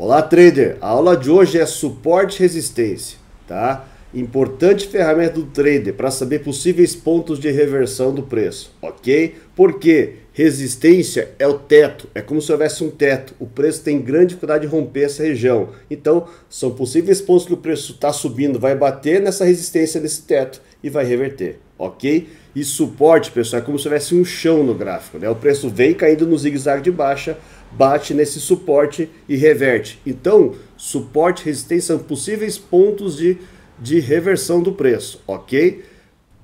Olá, trader. A aula de hoje é suporte e resistência, tá? Importante ferramenta do trader para saber possíveis pontos de reversão do preço, ok? Porque resistência é o teto, é como se houvesse um teto. O preço tem grande dificuldade de romper essa região. Então, são possíveis pontos que o preço está subindo, vai bater nessa resistência desse teto e vai reverter, ok? E suporte, pessoal, é como se houvesse um chão no gráfico, né? O preço vem caindo no zigue-zague de baixa, bate nesse suporte e reverte. Então, suporte e resistência são possíveis pontos de, de reversão do preço, ok?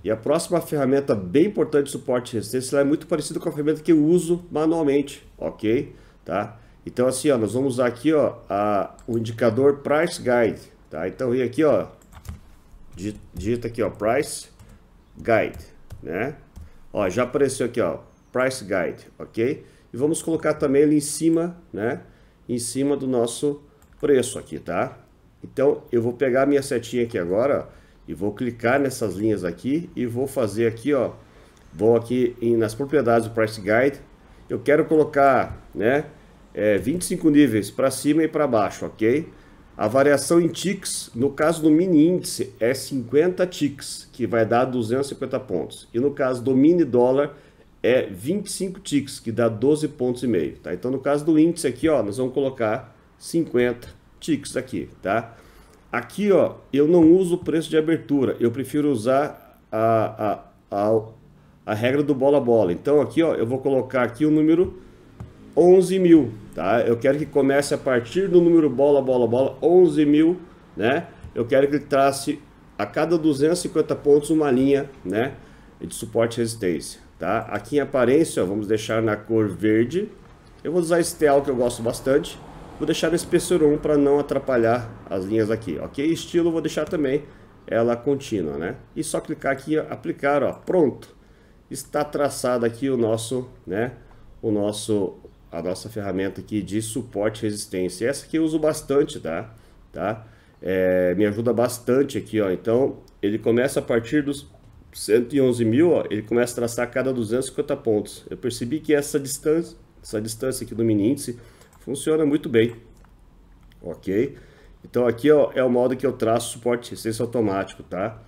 E a próxima ferramenta bem importante de suporte e resistência é muito parecida com a ferramenta que eu uso manualmente, ok? Tá? Então assim, ó, nós vamos usar aqui ó, a, o indicador Price Guide, tá? Então vem aqui, ó, digita aqui, ó, Price Guide, né? Ó, já apareceu aqui, ó, Price Guide, ok? e vamos colocar também ele em cima, né? Em cima do nosso preço aqui, tá? Então, eu vou pegar minha setinha aqui agora ó, e vou clicar nessas linhas aqui e vou fazer aqui, ó. Vou aqui em, nas propriedades do Price Guide. Eu quero colocar, né, é, 25 níveis para cima e para baixo, ok? A variação em ticks, no caso do mini índice, é 50 ticks, que vai dar 250 pontos. E no caso do mini dólar, é 25 ticks, que dá 12 pontos e meio, tá? Então, no caso do índice aqui, ó, nós vamos colocar 50 ticks aqui, tá? Aqui, ó, eu não uso o preço de abertura, eu prefiro usar a, a, a, a regra do bola-bola. Então, aqui, ó, eu vou colocar aqui o número 11 mil, tá? Eu quero que comece a partir do número bola, bola, bola, 11 mil, né? Eu quero que ele trace a cada 250 pontos uma linha, né? De suporte e resistência. Tá? Aqui em aparência, ó, vamos deixar na cor verde. Eu vou usar este al que eu gosto bastante. Vou deixar no espessor 1 para não atrapalhar as linhas aqui, ok? Estilo vou deixar também ela contínua, né? E só clicar aqui, aplicar, ó, pronto. Está traçado aqui o nosso, né? O nosso, a nossa ferramenta aqui de suporte e resistência. Essa aqui eu uso bastante, tá? Tá? É, me ajuda bastante aqui, ó. Então, ele começa a partir dos 111 mil, ó, ele começa a traçar a cada 250 pontos. Eu percebi que essa distância, essa distância aqui do mini índice funciona muito bem. Ok? Então aqui ó, é o modo que eu traço suporte resistência automático, tá?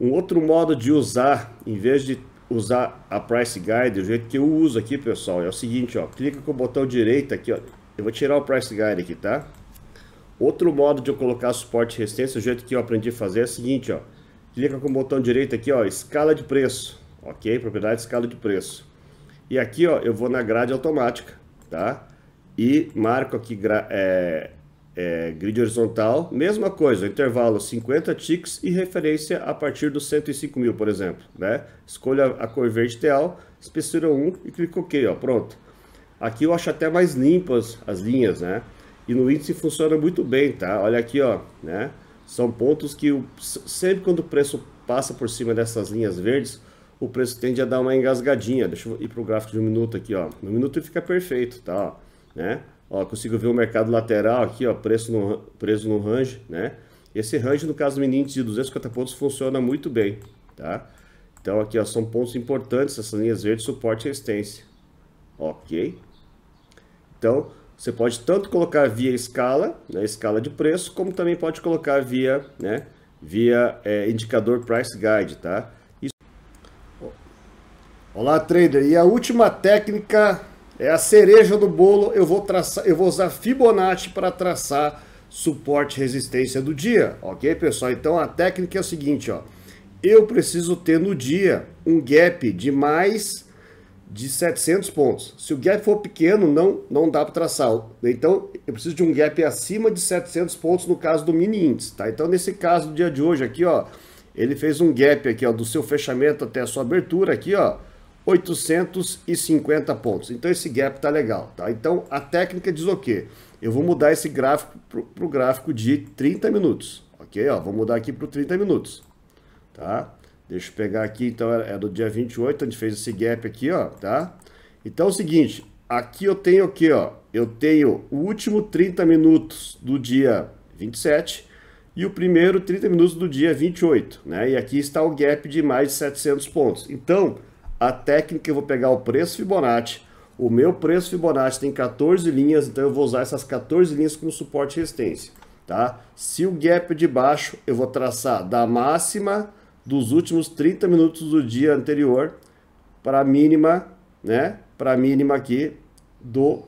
Um outro modo de usar, em vez de usar a Price Guide, o jeito que eu uso aqui, pessoal, é o seguinte, ó, clica com o botão direito aqui, ó, eu vou tirar o Price Guide aqui, tá? Outro modo de eu colocar suporte resistência, o jeito que eu aprendi a fazer é o seguinte, ó, Clica com o botão direito aqui, ó, escala de preço. Ok, propriedade escala de preço. E aqui, ó, eu vou na grade automática, tá? E marco aqui é, é, grid horizontal, mesma coisa, intervalo 50 ticks e referência a partir dos 105 mil, por exemplo, né? Escolha a cor verde ideal, espessura 1 e clico OK, ó, pronto. Aqui eu acho até mais limpas as linhas, né? E no índice funciona muito bem, tá? Olha aqui, ó, né? São pontos que o, sempre quando o preço passa por cima dessas linhas verdes, o preço tende a dar uma engasgadinha. Deixa eu ir para o gráfico de um minuto aqui, ó. No minuto ele fica perfeito, tá? Né? Ó, consigo ver o mercado lateral aqui, ó, preço no, preço no range, né? Esse range, no caso do índice de 250 pontos, funciona muito bem, tá? Então aqui, ó, são pontos importantes, essas linhas verdes, suporte e resistência. Ok? Então, você pode tanto colocar via escala, né, escala de preço, como também pode colocar via, né, via é, indicador price guide, tá? Isso... Olá, trader. E a última técnica é a cereja do bolo. Eu vou traçar, eu vou usar Fibonacci para traçar suporte e resistência do dia, ok, pessoal? Então a técnica é o seguinte, ó. Eu preciso ter no dia um gap de mais de 700 pontos. Se o gap for pequeno, não, não dá para traçar. Então, eu preciso de um gap acima de 700 pontos no caso do mini índice, tá? Então, nesse caso do dia de hoje aqui, ó, ele fez um gap aqui, ó, do seu fechamento até a sua abertura aqui, ó, 850 pontos. Então, esse gap tá legal, tá? Então, a técnica diz o quê? Eu vou mudar esse gráfico para o gráfico de 30 minutos, ok? Ó, vou mudar aqui para 30 minutos, Tá? Deixa eu pegar aqui, então é do dia 28, a gente fez esse gap aqui, ó, tá? Então é o seguinte, aqui eu tenho o que, ó? Eu tenho o último 30 minutos do dia 27 e o primeiro 30 minutos do dia 28, né? E aqui está o gap de mais de 700 pontos. Então, a técnica eu vou pegar o preço Fibonacci, o meu preço Fibonacci tem 14 linhas, então eu vou usar essas 14 linhas como suporte e resistência, tá? Se o gap de baixo, eu vou traçar da máxima dos últimos 30 minutos do dia anterior para a mínima, né? Para a mínima aqui do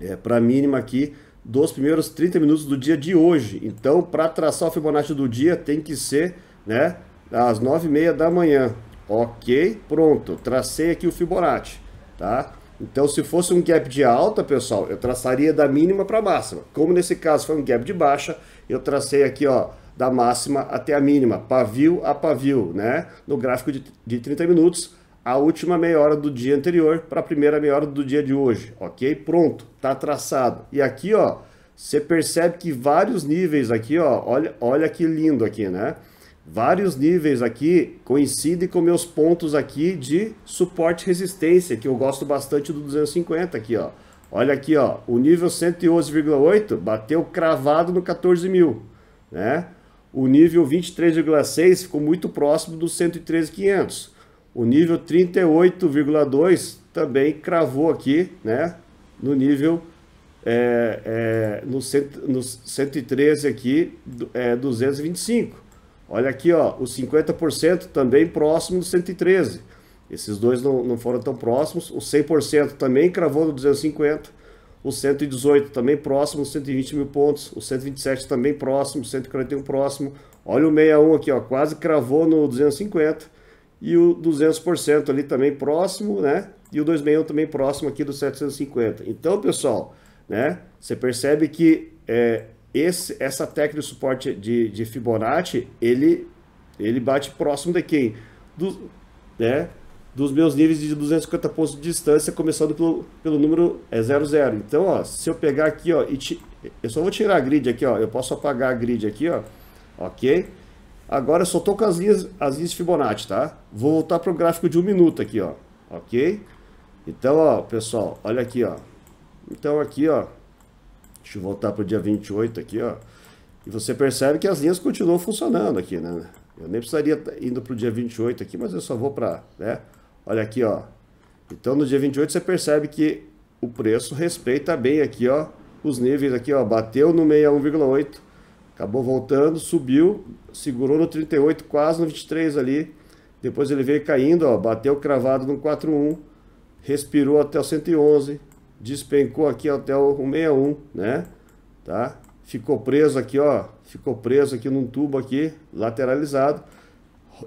é, para a mínima aqui dos primeiros 30 minutos do dia de hoje. Então, para traçar o Fibonacci do dia, tem que ser, né, às 9h30 da manhã. Ok, pronto. Tracei aqui o Fibonacci, tá? Então, se fosse um gap de alta, pessoal, eu traçaria da mínima para a máxima. Como nesse caso foi um gap de baixa, eu tracei aqui, ó, da máxima até a mínima, pavio a pavio, né? No gráfico de, de 30 minutos, a última meia hora do dia anterior para a primeira meia hora do dia de hoje, ok? Pronto, tá traçado. E aqui, ó, você percebe que vários níveis aqui, ó, olha, olha que lindo aqui, né? Vários níveis aqui coincidem com meus pontos aqui de suporte e resistência, que eu gosto bastante do 250 aqui, ó. Olha aqui, ó, o nível 111,8 bateu cravado no 14 mil, né? O nível 23,6 ficou muito próximo dos 113,500. O nível 38,2 também cravou aqui, né? No nível é, é, no, cento, no 113 aqui, é, 225. Olha aqui, ó, o 50% também próximo do 113. Esses dois não, não foram tão próximos. O 100% também cravou no 250 o 118 também próximo, 120 mil pontos, o 127 também próximo, 141 próximo. Olha o 61 aqui, ó, quase cravou no 250 e o 200% ali também próximo, né? E o 261 também próximo aqui do 750. Então, pessoal, né? Você percebe que é, esse, essa técnica de suporte de, de Fibonacci, ele, ele bate próximo de quem? Do, né? dos meus níveis de 250 pontos de distância, começando pelo, pelo número é 00. Então, ó, se eu pegar aqui, ó, e ti, eu só vou tirar a grid aqui, ó, eu posso apagar a grid aqui, ó, ok? Agora eu só tô com as linhas, as linhas Fibonacci, tá? Vou voltar pro gráfico de um minuto aqui, ó, ok? Então, ó, pessoal, olha aqui, ó. Então aqui, ó, deixa eu voltar pro dia 28 aqui, ó, e você percebe que as linhas continuam funcionando aqui, né? Eu nem precisaria indo para o dia 28 aqui, mas eu só vou para, né? Olha aqui, ó. Então no dia 28 você percebe que o preço respeita bem aqui, ó, os níveis aqui, ó, bateu no 61,8, acabou voltando, subiu, segurou no 38, quase no 23 ali. Depois ele veio caindo, ó, bateu cravado no 41, respirou até o 111, despencou aqui até o 161, né? Tá? Ficou preso aqui, ó, ficou preso aqui num tubo aqui, lateralizado.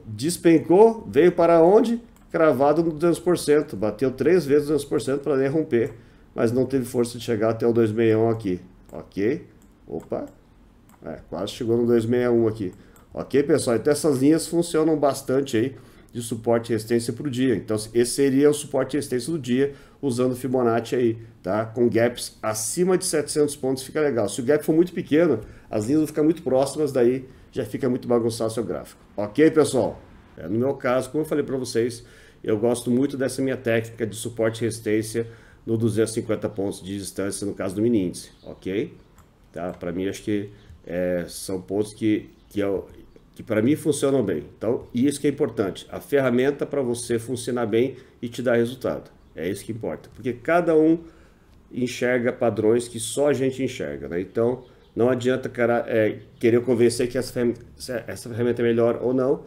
Despencou, veio para onde? cravado no 200%, bateu três vezes 200% para derromper, mas não teve força de chegar até o 261 aqui. Ok? Opa! É, quase chegou no 261 aqui. Ok, pessoal? Então essas linhas funcionam bastante aí de suporte e resistência para o dia. Então esse seria o suporte e resistência do dia usando Fibonacci aí, tá? Com gaps acima de 700 pontos fica legal. Se o gap for muito pequeno, as linhas vão ficar muito próximas, daí já fica muito bagunçado seu gráfico. Ok, pessoal? É, no meu caso, como eu falei para vocês, eu gosto muito dessa minha técnica de suporte e resistência no 250 pontos de distância, no caso do mini índice, ok? Tá? Para mim, acho que é, são pontos que, que, que para mim funcionam bem. Então, isso que é importante. A ferramenta para você funcionar bem e te dar resultado. É isso que importa. Porque cada um enxerga padrões que só a gente enxerga, né? Então, não adianta cara, é, querer convencer que essa ferramenta, essa ferramenta é melhor ou não,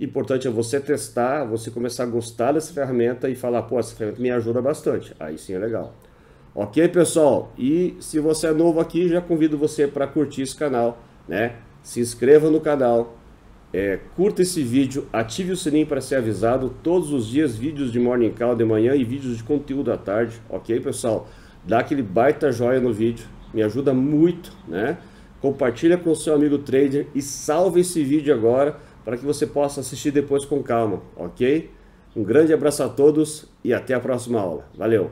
importante é você testar, você começar a gostar dessa ferramenta e falar, pô, essa ferramenta me ajuda bastante. Aí sim é legal. Ok, pessoal? E se você é novo aqui, já convido você para curtir esse canal, né? Se inscreva no canal, é, curta esse vídeo, ative o sininho para ser avisado todos os dias, vídeos de Morning Call de manhã e vídeos de conteúdo à tarde, ok, pessoal? Dá aquele baita joia no vídeo, me ajuda muito, né? Compartilha com o seu amigo trader e salve esse vídeo agora para que você possa assistir depois com calma, ok? Um grande abraço a todos e até a próxima aula. Valeu!